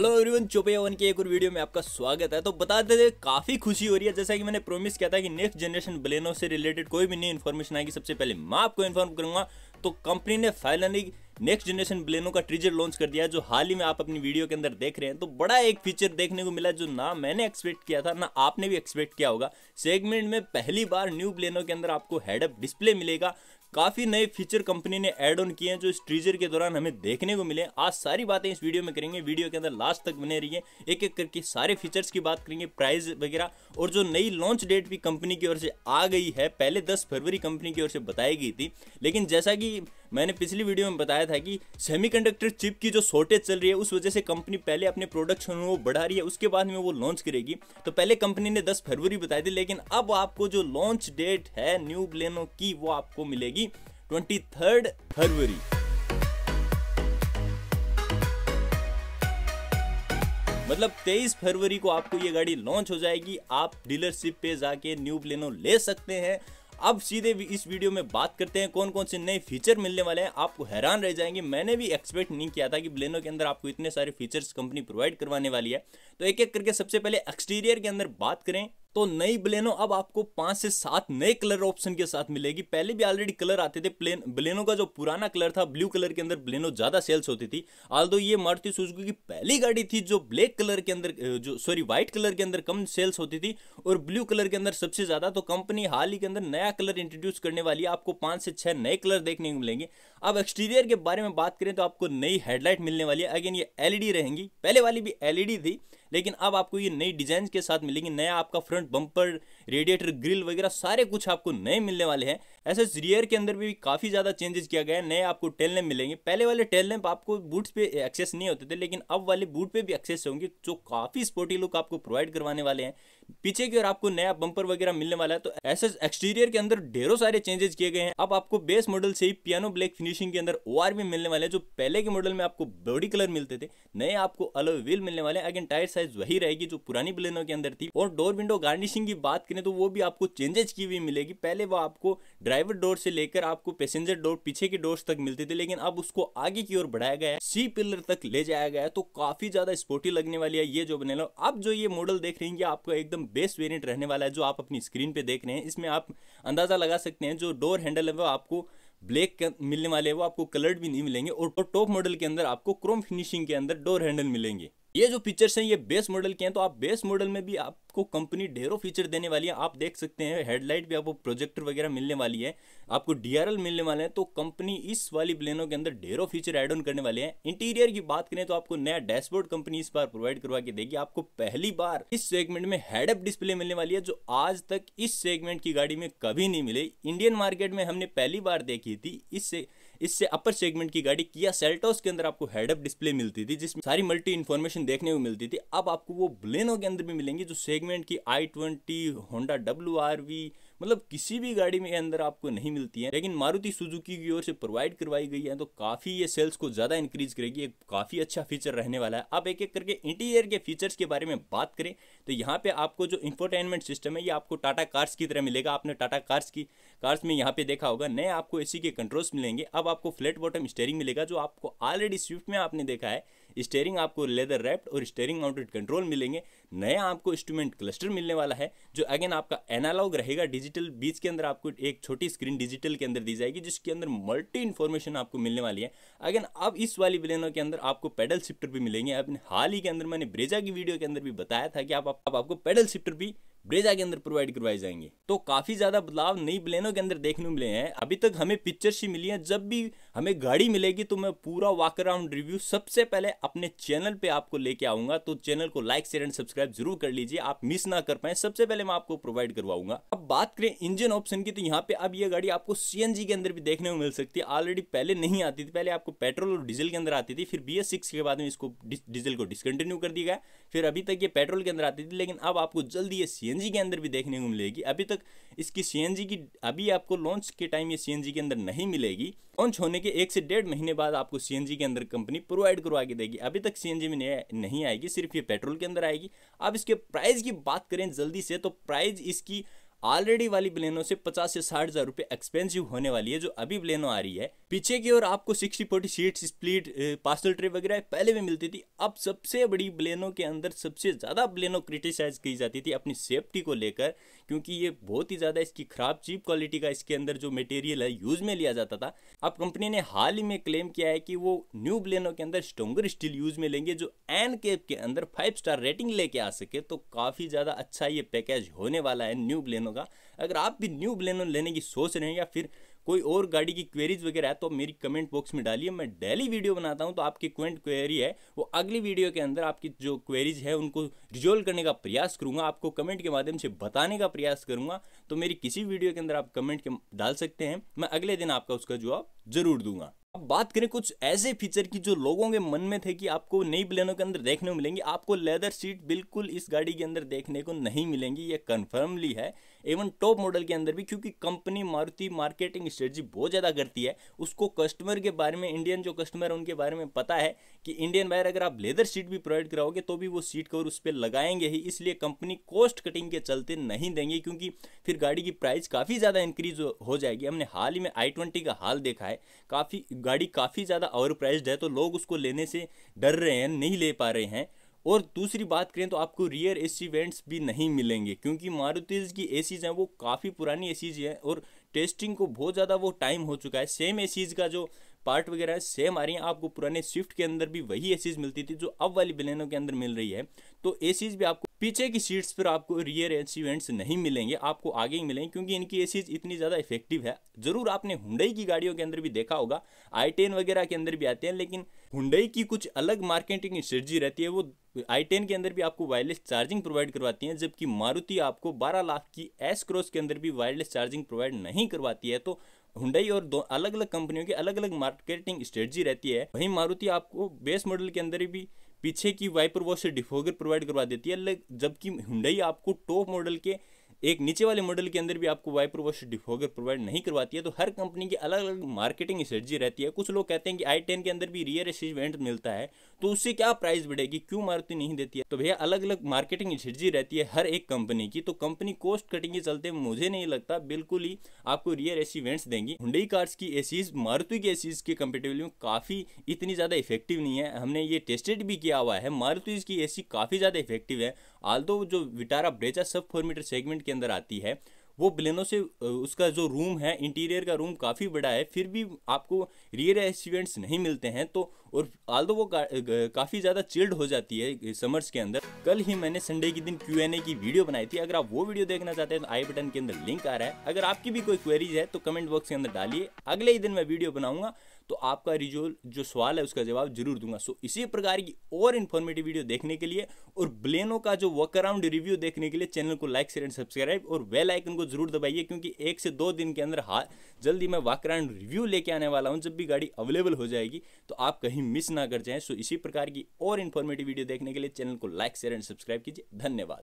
hello everyone चोपे one के एक और वीडियो में आपका स्वागत है तो बता देते काफ़ी खुशी हो रही है जैसा कि मैंने प्रॉमिस किया था कि नेक्स्ट जनरेशन ब्लेनो से रिलेटेड कोई भी न्यू इन्फॉर्मेशन आएगी सबसे पहले मैं आपको इन्फॉर्म करूंगा तो कंपनी ने फाइनली नेक्स्ट जनरेशन ब्लेनो का ट्रीजर लॉन्च कर दिया जो हाल ही में आप अपनी वीडियो के अंदर देख रहे हैं तो बड़ा एक फीचर देखने को मिला जो ना मैंने एक्सपेक्ट किया था ना आपने भी एक्सपेक्ट किया होगा सेगमेंट में पहली बार न्यू ब्लेनो के अंदर आपको हेडअप डिस्प्ले मिलेगा काफ़ी नए फीचर कंपनी ने एड ऑन किए हैं जो इस ट्रीजर के दौरान हमें देखने को मिले आज सारी बातें इस वीडियो में करेंगे वीडियो के अंदर लास्ट तक बने रहिए एक एक करके सारे फीचर्स की बात करेंगे प्राइस वगैरह और जो नई लॉन्च डेट भी कंपनी की ओर से आ गई है पहले दस फरवरी कंपनी की ओर से बताई गई थी लेकिन जैसा कि मैंने पिछली वीडियो में बताया था कि सेमीकंडक्टर चिप की जो शॉर्टेज चल रही है उस वजह से कंपनी पहले अपने प्रोडक्शन को बढ़ा रही है उसके बाद में वो लॉन्च करेगी तो पहले कंपनी ने 10 फरवरी बताई थी लेकिन अब आपको जो लॉन्च डेट है न्यू ब्लेनो की वो आपको मिलेगी होगी ट्वेंटी थर्ड फरवरी मतलब 23 फरवरी को आपको ये गाड़ी लॉन्च हो जाएगी आप डीलरशिप पे जाके न्यू प्लेनो ले सकते हैं अब सीधे इस वीडियो में बात करते हैं कौन कौन से नए फीचर मिलने वाले हैं आपको हैरान रह जाएंगे मैंने भी एक्सपेक्ट नहीं किया था कि ब्लेनो के अंदर आपको इतने सारे फीचर्स कंपनी प्रोवाइड करवाने वाली है तो एक एक करके सबसे पहले एक्सटीरियर के अंदर बात करें तो नई ब्लेनो अब आपको पांच से सात नए कलर ऑप्शन के साथ मिलेगी पहले भी ऑलरेडी कलर आते थे प्लेन ब्लेनो का जो पुराना कलर था ब्लू कलर के अंदर ब्लेनो ज्यादा सेल्स होती थी आल दो ये मारुति सुजुकी की पहली गाड़ी थी जो ब्लैक कलर के अंदर जो सॉरी व्हाइट कलर के अंदर कम सेल्स होती थी और ब्लू कलर के अंदर सबसे ज्यादा तो कंपनी हाल ही के अंदर नया कलर इंट्रोड्यूस करने वाली है आपको पांच से छह नए कलर देखने को मिलेंगे अब एक्सटीरियर के बारे में बात करें तो आपको नई हेडलाइट मिलने वाली है अगेन ये एलईडी रहेंगी पहले वाली भी एलईडी थी लेकिन अब आपको ये नई डिजाइन के साथ मिलेंगी नया आपका front front bumper radiator grille वगैरह सारे कुछ आपको नए मिलने वाले हैं ऐसे रियर के अंदर भी काफ़ी ज़्यादा चेंजेस किया गया है नए आपको टेल लैम्प मिलेंगे पहले वाले टेल लैम्प आपको बूट्स पे एक्सेस नहीं होते थे लेकिन अब वाले बूट पे भी एक्सेस होंगे जो काफ़ी स्पोर्टी लुक आपको प्रोवाइड करवाने वाले हैं पीछे की ओर आपको नया बंपर वगैरह मिलने वाला है तो ऐसे एक्सटीरियर के अंदर ढेरों सारे चेंजेस किए गए हैं अब आपको बेस मॉडल से ही पियानो ब्लैक फिनिशिंग के अंदर ओ भी मिलने वाले हैं जो पहले के मॉडल में आपको बॉडी कलर मिलते थे नए आपको अलो व्हील मिलने वाले हैं अगेन टायर साइज वही रहेगी जो पुरानी बलेनो के अंदर थी और डोर विंडो गार्निशिंग की बात करें तो वो भी आपको चेंजेस की हुई मिलेगी पहले वो आपको ड्राइव ड्राइवर डोर से लेकर आपको पैसेंजर डोर पीछे की डोर तक मिलते थे लेकिन अब उसको आगे की ओर बढ़ाया गया है सी पिलर तक ले जाया गया है तो काफी ज्यादा स्पोर्टी लगने वाली है ये जो बने लो जो ये मॉडल देख रहे हैं आपका एकदम बेस्ट वेरियंट रहने वाला है जो आप अपनी स्क्रीन पे देख रहे हैं इसमें आप अंदाजा लगा सकते हैं जो डोर हैंडल है वो आपको ब्लैक मिलने वाले हैं वो आपको कलर्ड भी नहीं मिलेंगे और टॉप मॉडल के अंदर आपको क्रोम फिनिशिंग के अंदर डोर हैंडल मिलेंगे ये जो फीचर्स हैं ये बेस मॉडल के हैं तो आप बेस मॉडल में भी आपको कंपनी ढेरों फीचर देने वाली है आप देख सकते हैं हेडलाइट भी आपको प्रोजेक्टर वगैरह मिलने वाली है आपको डीआरएल मिलने वाले हैं तो कंपनी इस वाली प्लेनों के अंदर ढेरों फीचर एड ऑन करने वाले हैं इंटीरियर की बात करें तो आपको नया डैशबोर्ड कंपनी इस बार प्रोवाइड करवा के देगी आपको पहली बार इस सेगमेंट में हेडअप डिस्प्ले मिलने वाली है जो आज तक इस सेगमेंट की गाड़ी में कभी नहीं मिले इंडियन मार्केट में हमने पहली बार देखी थी इससे इससे अपर सेगमेंट की गाड़ी किया सेल्टोस के अंदर आपको हेडअप डिस्प्ले मिलती थी जिसमें सारी मल्टी इन्फॉर्मेशन देखने को मिलती थी अब आपको वो ब्लेनो के अंदर भी मिलेंगी जो सेगमेंट की i twenty Honda W R V मतलब किसी भी गाड़ी में अंदर आपको नहीं मिलती है लेकिन मारुति सुजुकी की ओर से प्रोवाइड करवाई गई है तो काफ़ी ये सेल्स को ज़्यादा इंक्रीज करेगी एक काफ़ी अच्छा फीचर रहने वाला है अब एक एक करके इंटीरियर के फीचर्स के बारे में बात करें तो यहाँ पे आपको जो इंफोटेनमेंट सिस्टम है ये आपको टाटा कार्स की तरह मिलेगा आपने टाटा कार्स की कार्स में यहाँ पे देखा होगा नए आपको ए के कंट्रोल्स मिलेंगे अब आपको फ्लैट बॉटम स्टेयरिंग मिलेगा जो आपको ऑलरेडी स्विफ्ट में आपने देखा है स्टेयरिंग आपको लेदर रैप्ड और स्टेयरिंग माउंटेड कंट्रोल मिलेंगे नया आपको इंस्ट्रूमेंट क्लस्टर मिलने वाला है जो अगेन आपका एनालॉग रहेगा डिजिटल बीच के अंदर आपको एक छोटी स्क्रीन डिजिटल के अंदर दी जाएगी जिसके अंदर मल्टी इन्फॉर्मेशन आपको मिलने वाली है अगेन अब इस वाली बिलेनो के अंदर आपको पेडल शिफ्टर भी मिलेंगे अपने हाल ही के अंदर मैंने ब्रेजा की वीडियो के अंदर भी बताया था कि आप, आप, आप आपको पेडल शिफ्टर भी ब्रेजा के अंदर प्रोवाइड करवाए जाएंगे तो काफी ज्यादा बदलाव नई प्लेनों के अंदर देखने मिले हैं अभी तक हमें पिक्चर सी मिली है जब भी हमें गाड़ी मिलेगी तो मैं पूरा वॉक अराउंड रिव्यू सबसे पहले अपने चैनल पे आपको लेके आऊंगा तो चैनल को लाइक शेयर एंड सब्सक्राइब जरूर कर लीजिए आप मिस ना कर पाए सबसे पहले मैं आपको प्रोवाइड करवाऊंगा अब बात करें इंजन ऑप्शन की तो यहाँ पे अब ये गाड़ी आपको सीएनजी के अंदर भी देखने को मिल सकती है ऑलरेडी पहले नहीं आती थी पहले आपको पेट्रोल और डीजल के अंदर आती थी फिर बी के बाद में इसको डीजल को डिसकंटिन्यू कर दिया गया फिर अभी तक ये पेट्रोल के अंदर आती थी लेकिन अब आपको जल्दी ये सी के अंदर भी देखने को मिलेगी अभी तक इसकी सी की अभी आपको लॉन्च के टाइम ये सी के अंदर नहीं मिलेगी लॉन्च होने के एक से डेढ़ महीने बाद आपको सीएनजी के अंदर कंपनी प्रोवाइड करवा के देगी अभी तक सीएनजी में नहीं आएगी सिर्फ ये पेट्रोल के अंदर आएगी अब इसके प्राइस की बात करें जल्दी से तो प्राइस इसकी ऑलरेडी वाली बिलेनो से पचास से साठ हज़ार रुपए एक्सपेंसिव होने वाली है जो अभी ब्लेनो आ रही है पीछे की ओर आपको sixty forty seat split parcel tray वगैरह पहले भी मिलती थी अब सबसे बड़ी बिलेनो के अंदर सबसे ज़्यादा बिलेनो क्रिटिसाइज की जाती थी अपनी सेफ्टी को लेकर क्योंकि ये बहुत ही ज़्यादा इसकी ख़राब चीप क्वालिटी का इसके अंदर जो मटेरियल है यूज़ में लिया जाता था अब कंपनी ने हाल ही में क्लेम किया है कि वो न्यू ब्लेनो के अंदर स्ट्रोंगर स्टील यूज़ में लेंगे जो एन केप के अंदर फाइव स्टार रेटिंग लेके आ सके तो काफ़ी ज़्यादा अच्छा ये पैकेज होने वाला है न्यू ब्लेनो होगा अगर आप भी न्यू बलेनो लेने की सोच रहे हैं या फिर कोई और गाड़ी की क्वेरीज वगैरह है तो मेरी कमेंट बॉक्स में डालिए मैं डेली वीडियो बनाता हूँ तो आपकी क्वेंट क्वेरी है वो अगली वीडियो के अंदर आपकी जो क्वेरीज है उनको रिजोल्व करने का प्रयास करूँगा आपको कमेंट के माध्यम से बताने का प्रयास करूँगा तो मेरी किसी वीडियो के अंदर आप कमेंट के डाल सकते हैं मैं अगले दिन आपका उसका जवाब जरूर दूंगा अब बात करें कुछ ऐसे फीचर की जो लोगों के मन में थे कि आपको नई प्लेनों के अंदर देखने को मिलेंगी आपको लेदर सीट बिल्कुल इस गाड़ी के अंदर देखने को नहीं मिलेंगी ये कन्फर्मली है इवन टॉप मॉडल के अंदर भी क्योंकि कंपनी मारुति मार्केटिंग स्ट्रेटजी बहुत ज़्यादा करती है उसको कस्टमर के बारे में इंडियन जो कस्टमर है उनके बारे में पता है कि इंडियन बायर अगर आप लेदर सीट भी प्रोवाइड कराओगे तो भी वो सीट कवर उस पर लगाएंगे ही इसलिए कंपनी कॉस्ट कटिंग के चलते नहीं देंगे क्योंकि फिर गाड़ी की प्राइस काफ़ी ज़्यादा इंक्रीज हो जाएगी हमने हाल ही में आई ट्वेंटी का हाल देखा है काफ़ी गाड़ी काफ़ी ज़्यादा ओवर प्राइज है तो लोग उसको लेने से डर रहे हैं नहीं ले पा रहे हैं और दूसरी बात करें तो आपको रियर एसी वेंट्स भी नहीं मिलेंगे क्योंकि मारुति की एसीज हैं वो काफ़ी पुरानी एसीज हैं और टेस्टिंग को बहुत ज़्यादा वो टाइम हो चुका है सेम एसीज का जो पार्ट वगैरह सेम आ रही हैं आपको पुराने स्विफ्ट के अंदर भी वही एसीज मिलती थी जो अब वाली बिलेनो के अंदर मिल रही है तो एसीज भी आपको पीछे की सीट्स पर आपको रियर एसीवेंट्स नहीं मिलेंगे आपको आगे ही मिलेंगे क्योंकि इनकी एसीज इतनी ज़्यादा इफेक्टिव है जरूर आपने हुडई की गाड़ियों के अंदर भी देखा होगा आई टेन वगैरह के अंदर भी आते हैं लेकिन हुडई की कुछ अलग मार्केटिंग स्ट्रेटी रहती है वो आई टेन के अंदर भी आपको वायरलेस चार्जिंग प्रोवाइड करवाती हैं जबकि मारुति आपको 12 लाख की एस क्रॉस के अंदर भी वायरलेस चार्जिंग प्रोवाइड नहीं करवाती है तो हुडई और दो अलग अलग कंपनियों की अलग अलग मार्केटिंग स्ट्रेटजी रहती है वहीं मारुति आपको बेस मॉडल के अंदर भी पीछे की वाइपर वॉश से डिफोगर प्रोवाइड करवा देती है अलग जबकि हुडई आपको टॉप मॉडल के एक नीचे वाले मॉडल के अंदर भी आपको वाइपर वॉश डिफोगर प्रोवाइड नहीं करवाती है तो हर कंपनी की अलग अलग मार्केटिंग स्ट्रेटजी रहती है कुछ लोग कहते हैं कि आई टेन के अंदर भी रियर एसिजमेंट मिलता है तो उससे क्या प्राइस बढ़ेगी क्यों मारुति नहीं देती है तो भैया अलग अलग मार्केटिंग स्ट्रेटजी रहती है हर एक कंपनी की तो कंपनी कॉस्ट कटिंग के चलते मुझे नहीं लगता बिल्कुल ही आपको रियर असीवेंट्स देंगी हुडई कार्स की एसीज मारुति की एसीज के कंपेटेबल में काफ़ी इतनी ज़्यादा इफेक्टिव नहीं है हमने ये टेस्टेड भी किया हुआ है मारुति की एसी काफ़ी ज़्यादा इफेक्टिव है आल जो Vitara Brezza sub four meter segment के अंदर आती है वो बिलेनो से उसका जो रूम है इंटीरियर का रूम काफ़ी बड़ा है फिर भी आपको रियर एस्टिवेंट्स नहीं मिलते हैं तो और आल वो का, काफ़ी ज़्यादा चिल्ड हो जाती है समर्स के अंदर कल ही मैंने संडे के दिन क्यू एन ए की वीडियो बनाई थी अगर आप वो वीडियो देखना चाहते हैं तो आई बटन के अंदर लिंक आ रहा है अगर आपकी भी कोई क्वेरीज है तो कमेंट बॉक्स के अंदर डालिए अगले ही दिन मैं वीडियो बनाऊंगा तो आपका रिजो जो सवाल है उसका जवाब जरूर दूंगा सो इसी प्रकार की और इन्फॉर्मेटिव वीडियो देखने के लिए और ब्लेनो का जो वर्क अराउंड रिव्यू देखने के लिए चैनल को लाइक शेयर एंड सब्सक्राइब और वेल आइकन को जरूर दबाइए क्योंकि एक से दो दिन के अंदर हाँ जल्दी मैं वर्क अराउंड रिव्यू लेके आने वाला हूँ जब भी गाड़ी अवेलेबल हो जाएगी तो आप कहीं मिस ना कर जाएँ सो इसी प्रकार की और इन्फॉर्मेटिव वीडियो देखने के लिए चैनल को लाइक शेयर एंड सब्सक्राइब कीजिए धन्यवाद